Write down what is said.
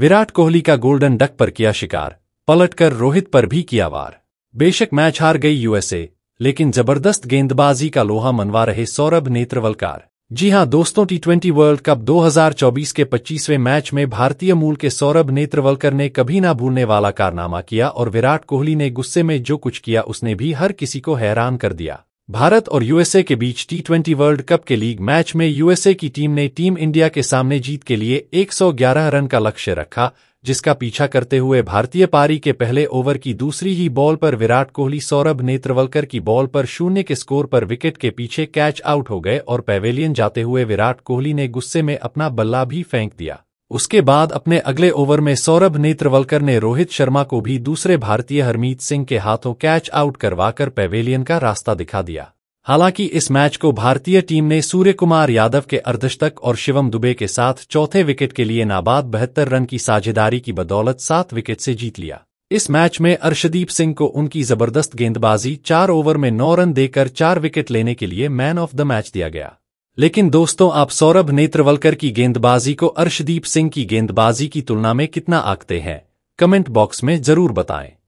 विराट कोहली का golden duck पर किया शिकार पलटकर रोहित पर भी किया वार बेशक मैच हार गई यूएसए लेकिन जबरदस्त गेंदबाजी का लोहा मनवा रहे सौरभ नेत्रवलकार जी हां दोस्तों टी ट्वेंटी वर्ल्ड कप 2024 के 25वें मैच में भारतीय मूल के सौरभ नेत्रवलकर ने कभी ना भूलने वाला कारनामा किया और विराट कोहली ने गुस्से में जो कुछ किया उसने भी हर किसी को हैरान कर दिया भारत और यूएसए के बीच टी ट्वेंटी वर्ल्ड कप के लीग मैच में यूएसए की टीम ने टीम इंडिया के सामने जीत के लिए 111 रन का लक्ष्य रखा जिसका पीछा करते हुए भारतीय पारी के पहले ओवर की दूसरी ही बॉल पर विराट कोहली सौरभ नेत्रवलकर की बॉल पर शून्य के स्कोर पर विकेट के पीछे कैच आउट हो गए और पैवेलियन जाते हुए विराट कोहली ने गुस्से में अपना बल्ला भी फेंक दिया उसके बाद अपने अगले ओवर में सौरभ नेत्रवलकर ने रोहित शर्मा को भी दूसरे भारतीय हरमीत सिंह के हाथों कैच आउट करवाकर पेवेलियन का रास्ता दिखा दिया हालांकि इस मैच को भारतीय टीम ने सूर्य कुमार यादव के अर्धशतक और शिवम दुबे के साथ चौथे विकेट के लिए नाबाद बहत्तर रन की साझेदारी की बदौलत सात विकेट से जीत लिया इस मैच में अर्शदीप सिंह को उनकी जबरदस्त गेंदबाजी चार ओवर में नौ रन देकर चार विकेट लेने के लिए मैन ऑफ द मैच दिया गया लेकिन दोस्तों आप सौरभ नेत्रवलकर की गेंदबाजी को अर्शदीप सिंह की गेंदबाजी की तुलना में कितना आंकते हैं कमेंट बॉक्स में जरूर बताएं